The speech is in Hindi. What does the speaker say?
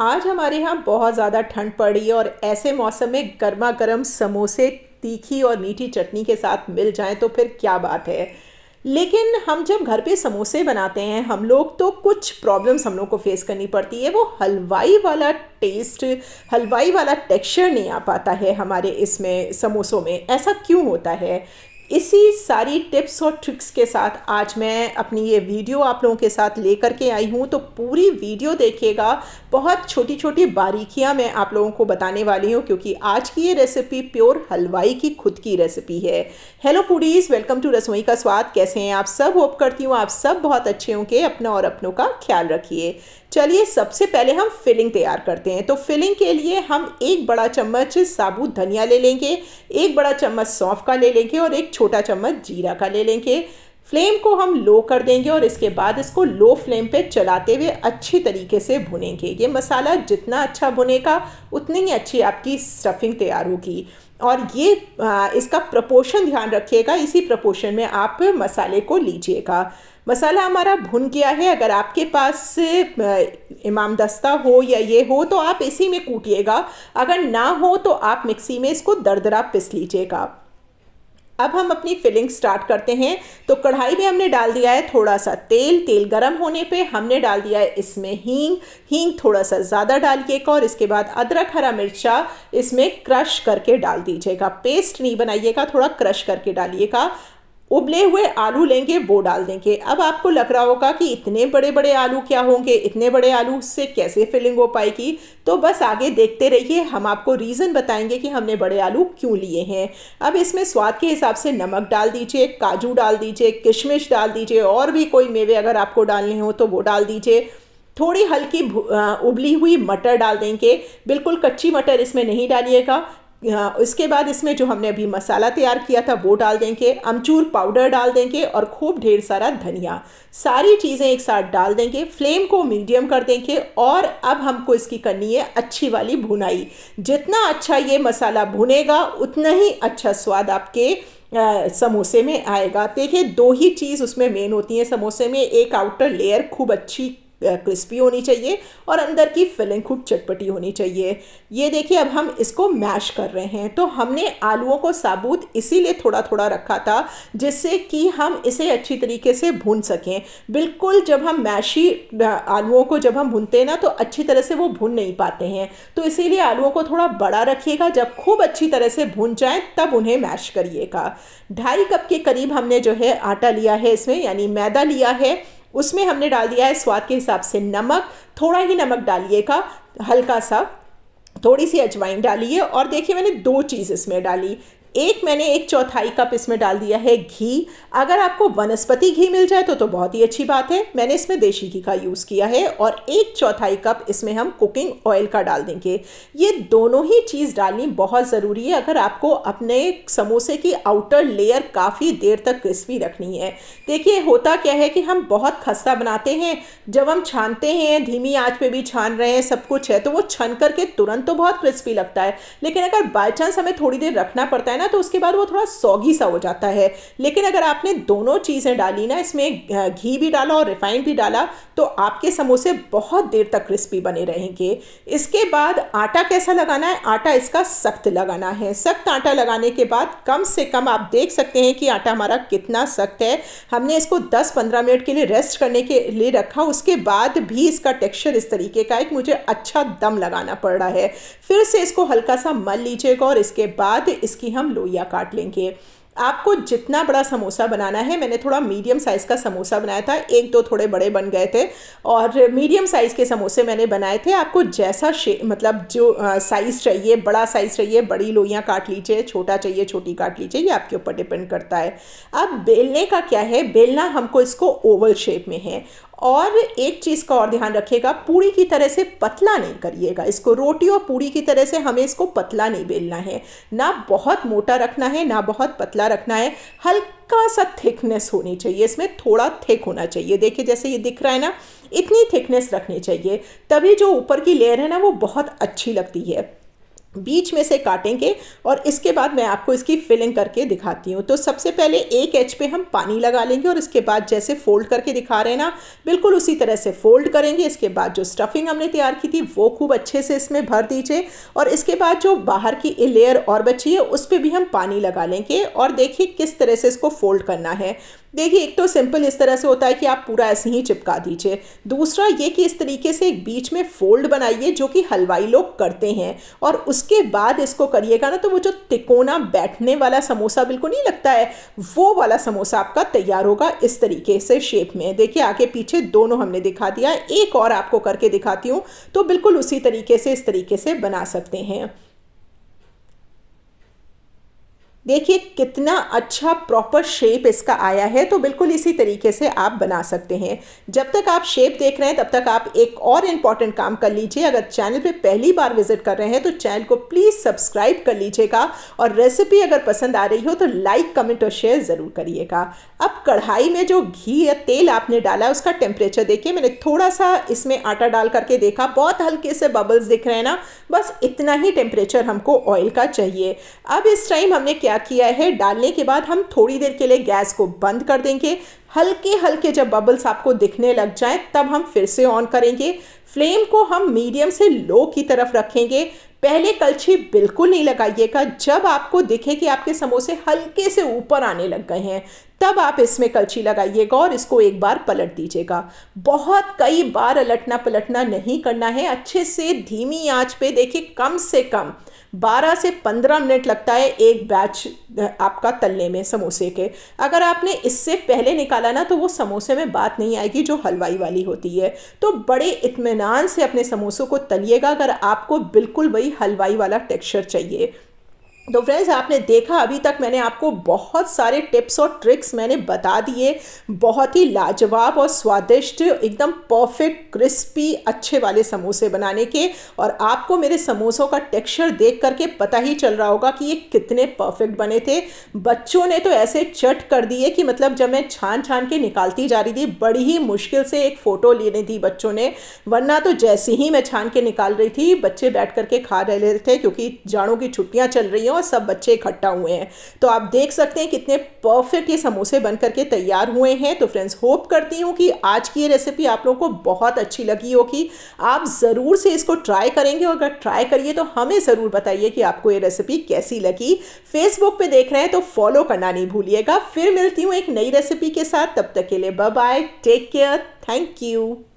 आज हमारे यहाँ बहुत ज़्यादा ठंड पड़ी और ऐसे मौसम में गर्मा गर्म समोसे तीखी और मीठी चटनी के साथ मिल जाएं तो फिर क्या बात है लेकिन हम जब घर पे समोसे बनाते हैं हम लोग तो कुछ प्रॉब्लम्स हम लोग को फेस करनी पड़ती है वो हलवाई वाला टेस्ट हलवाई वाला टेक्सचर नहीं आ पाता है हमारे इसमें समोसों में ऐसा क्यों होता है इसी सारी टिप्स और ट्रिक्स के साथ आज मैं अपनी ये वीडियो आप लोगों के साथ लेकर के आई हूँ तो पूरी वीडियो देखिएगा बहुत छोटी छोटी बारीकियाँ मैं आप लोगों को बताने वाली हूँ क्योंकि आज की ये रेसिपी प्योर हलवाई की खुद की रेसिपी है हेलो फूडीज़ वेलकम टू रसोई का स्वाद कैसे हैं आप सब होप करती हूँ आप सब बहुत अच्छे होंगे अपना और अपनों का ख्याल रखिए चलिए सबसे पहले हम फिलिंग तैयार करते हैं तो फिलिंग के लिए हम एक बड़ा चम्मच साबुत धनिया ले लेंगे एक बड़ा चम्मच सौंफ का ले लेंगे और एक छोटा चम्मच जीरा का ले लेंगे फ्लेम को हम लो कर देंगे और इसके बाद इसको लो फ्लेम पे चलाते हुए अच्छी तरीके से भुनेंगे ये मसाला जितना अच्छा भुनेगा उतनी ही अच्छी आपकी स्टफिंग तैयार होगी और ये आ, इसका प्रपोर्शन ध्यान रखिएगा इसी प्रपोर्शन में आप मसाले को लीजिएगा मसाला हमारा भुन गया है अगर आपके पास इमाम दस्ता हो या ये हो तो आप इसी में कूटिएगा अगर ना हो तो आप मिक्सी में इसको दरदरा पिस लीजिएगा अब हम अपनी फिलिंग स्टार्ट करते हैं तो कढ़ाई में हमने डाल दिया है थोड़ा सा तेल तेल गरम होने पे हमने डाल दिया है इसमें हींग हींग थोड़ा सा ज़्यादा डालिएगा और इसके बाद अदरक हरा मिर्चा इसमें क्रश करके डाल दीजिएगा पेस्ट नहीं बनाइएगा थोड़ा क्रश करके डालिएगा उबले हुए आलू लेंगे वो डाल देंगे अब आपको लग रहा होगा कि इतने बड़े बड़े आलू क्या होंगे इतने बड़े आलू से कैसे फिलिंग हो पाएगी तो बस आगे देखते रहिए हम आपको रीज़न बताएंगे कि हमने बड़े आलू क्यों लिए हैं अब इसमें स्वाद के हिसाब से नमक डाल दीजिए काजू डाल दीजिए किशमिश डाल दीजिए और भी कोई मेवे अगर आपको डालने हो तो वो डाल दीजिए थोड़ी हल्की उबली हुई मटर डाल देंगे बिल्कुल कच्ची मटर इसमें नहीं डालिएगा हाँ, उसके बाद इसमें जो हमने अभी मसाला तैयार किया था वो डाल देंगे अमचूर पाउडर डाल देंगे और खूब ढेर सारा धनिया सारी चीज़ें एक साथ डाल देंगे फ्लेम को मीडियम कर देंगे और अब हमको इसकी करनी है अच्छी वाली भुनाई जितना अच्छा ये मसाला भुनेगा उतना ही अच्छा स्वाद आपके समोसे में आएगा देखिए दो ही चीज़ उसमें मेन होती है समोसे में एक आउटर लेयर खूब अच्छी क्रिस्पी होनी चाहिए और अंदर की फिलिंग खूब चटपटी होनी चाहिए ये देखिए अब हम इसको मैश कर रहे हैं तो हमने आलूओं को साबुत इसीलिए थोड़ा थोड़ा रखा था जिससे कि हम इसे अच्छी तरीके से भून सकें बिल्कुल जब हम मैशी आलूओं को जब हम भूनते हैं ना तो अच्छी तरह से वो भून नहीं पाते हैं तो इसीलिए आलूओं को थोड़ा बड़ा रखिएगा जब खूब अच्छी तरह से भून जाए तब उन्हें मैश करिएगा ढाई कप के करीब हमने जो है आटा लिया है इसमें यानी मैदा लिया है उसमें हमने डाल दिया है स्वाद के हिसाब से नमक थोड़ा ही नमक डालिएगा हल्का सा थोड़ी सी अजवाइन डालिए और देखिए मैंने दो चीज़ इसमें डाली एक मैंने एक चौथाई कप इसमें डाल दिया है घी अगर आपको वनस्पति घी मिल जाए तो तो बहुत ही अच्छी बात है मैंने इसमें देशी घी का यूज़ किया है और एक चौथाई कप इसमें हम कुकिंग ऑयल का डाल देंगे ये दोनों ही चीज़ डालनी बहुत ज़रूरी है अगर आपको अपने समोसे की आउटर लेयर काफ़ी देर तक क्रिस्पी रखनी है देखिए होता क्या है कि हम बहुत खस्ता बनाते हैं जब हम छानते हैं धीमी आँच पर भी छान रहे हैं सब कुछ है तो वो छन करके तुरंत तो बहुत क्रिस्पी लगता है लेकिन अगर बाई चांस हमें थोड़ी देर रखना पड़ता है ना ना तो उसके बाद वो थोड़ा सौगी सा हो जाता है लेकिन अगर आपने दोनों चीज़ें डाली ना इसमें घी भी डाला और रिफाइंड भी डाला तो आपके समोसे बहुत देर तक क्रिस्पी बने रहेंगे इसके बाद आटा कैसा लगाना है आटा इसका सख्त लगाना है सख्त आटा लगाने के बाद कम से कम आप देख सकते हैं कि आटा हमारा कितना सख्त है हमने इसको 10-15 मिनट के लिए रेस्ट करने के लिए रखा उसके बाद भी इसका टेक्सचर इस तरीके का है कि मुझे अच्छा दम लगाना पड़ रहा है फिर से इसको हल्का सा मल लीजिएगा और इसके बाद इसकी हम लोइया काट लेंगे आपको जितना बड़ा समोसा बनाना है मैंने थोड़ा मीडियम साइज़ का समोसा बनाया था एक दो थोड़े बड़े बन गए थे और मीडियम साइज़ के समोसे मैंने बनाए थे आपको जैसा शे मतलब जो साइज़ चाहिए बड़ा साइज़ चाहिए बड़ी लोइयाँ काट लीजिए छोटा चाहिए छोटी काट लीजिए ये आपके ऊपर डिपेंड करता है अब बेलने का क्या है बेलना हमको इसको ओवल शेप में है और एक चीज़ का और ध्यान रखिएगा पूरी की तरह से पतला नहीं करिएगा इसको रोटी और पूरी की तरह से हमें इसको पतला नहीं बेलना है ना बहुत मोटा रखना है ना बहुत पतला रखना है हल्का सा थिकनेस होनी चाहिए इसमें थोड़ा थिक होना चाहिए देखिए जैसे ये दिख रहा है ना इतनी थिकनेस रखनी चाहिए तभी जो ऊपर की लेयर है ना वो बहुत अच्छी लगती है बीच में से काटेंगे और इसके बाद मैं आपको इसकी फिलिंग करके दिखाती हूँ तो सबसे पहले एक एच पे हम पानी लगा लेंगे और इसके बाद जैसे फोल्ड करके दिखा रहे हैं ना बिल्कुल उसी तरह से फोल्ड करेंगे इसके बाद जो स्टफिंग हमने तैयार की थी वो खूब अच्छे से इसमें भर दीजिए और इसके बाद जो बाहर की लेयर और बची है उस पर भी हम पानी लगा लेंगे और देखिए किस तरह से इसको फोल्ड करना है देखिए एक तो सिंपल इस तरह से होता है कि आप पूरा ऐसे ही चिपका दीजिए दूसरा ये कि इस तरीके से एक बीच में फोल्ड बनाइए जो कि हलवाई लोग करते हैं और उसके बाद इसको करिएगा ना तो वो जो तिकोना बैठने वाला समोसा बिल्कुल नहीं लगता है वो वाला समोसा आपका तैयार होगा इस तरीके से शेप में देखिए आगे पीछे दोनों हमने दिखा दिया एक और आपको करके दिखाती हूँ तो बिल्कुल उसी तरीके से इस तरीके से बना सकते हैं देखिए कितना अच्छा प्रॉपर शेप इसका आया है तो बिल्कुल इसी तरीके से आप बना सकते हैं जब तक आप शेप देख रहे हैं तब तक आप एक और इम्पॉर्टेंट काम कर लीजिए अगर चैनल पे पहली बार विजिट कर रहे हैं तो चैनल को प्लीज़ सब्सक्राइब कर लीजिएगा और रेसिपी अगर पसंद आ रही हो तो लाइक कमेंट और शेयर ज़रूर करिएगा अब कढ़ाई में जो घी या तेल आपने डाला है उसका टेम्परेचर देखिए मैंने थोड़ा सा इसमें आटा डाल करके देखा बहुत हल्के से बबल्स दिख रहे हैं ना बस इतना ही टेम्परेचर हमको ऑयल का चाहिए अब इस टाइम हमने क्या क्या किया है डालने के बाद हम थोड़ी देर के लिए गैस को बंद कर देंगे हल्के हल्के जब बबल्स आपको दिखने लग जाएं तब हम फिर से ऑन करेंगे फ्लेम को हम मीडियम से लो की तरफ रखेंगे पहले कलछी बिल्कुल नहीं लगाइएगा जब आपको दिखे कि आपके समोसे हल्के से ऊपर आने लग गए हैं तब आप इसमें कलछी लगाइएगा और इसको एक बार पलट दीजिएगा बहुत कई बार अलटना पलटना नहीं करना है अच्छे से धीमी आंच पे देखिए कम से कम 12 से 15 मिनट लगता है एक बैच आपका तलने में समोसे के अगर आपने इससे पहले निकाला ना तो वो समोसे में बात नहीं आएगी जो हलवाई वाली होती है तो बड़े इतमान से अपने समोसों को तलिएगा अगर आपको बिल्कुल वही हलवाई वाला टेक्सचर चाहिए तो फ्रेंड्स आपने देखा अभी तक मैंने आपको बहुत सारे टिप्स और ट्रिक्स मैंने बता दिए बहुत ही लाजवाब और स्वादिष्ट एकदम परफेक्ट क्रिस्पी अच्छे वाले समोसे बनाने के और आपको मेरे समोसों का टेक्सचर देख करके पता ही चल रहा होगा कि ये कितने परफेक्ट बने थे बच्चों ने तो ऐसे चट कर दिए कि मतलब जब मैं छान छान के निकालती जा रही थी बड़ी ही मुश्किल से एक फ़ोटो लेने थी बच्चों ने वरना तो जैसे ही मैं छान के निकाल रही थी बच्चे बैठ करके खा रहे थे क्योंकि जाड़ों की छुट्टियाँ चल रही हों हैं और सब बच्चे इकट्ठा हुए हैं तो आप देख सकते हैं कितने परफेक्ट ये समोसे बन करके तैयार हुए हैं तो फ्रेंड्स होप करती हूँ कि आज की ये रेसिपी आप लोगों को बहुत अच्छी लगी होगी आप ज़रूर से इसको ट्राई करेंगे और अगर ट्राई करिए तो हमें ज़रूर बताइए कि आपको ये रेसिपी कैसी लगी फेसबुक पर देख रहे हैं तो फॉलो करना नहीं भूलिएगा फिर मिलती हूँ एक नई रेसिपी के साथ तब तक के लिए bye take care thank you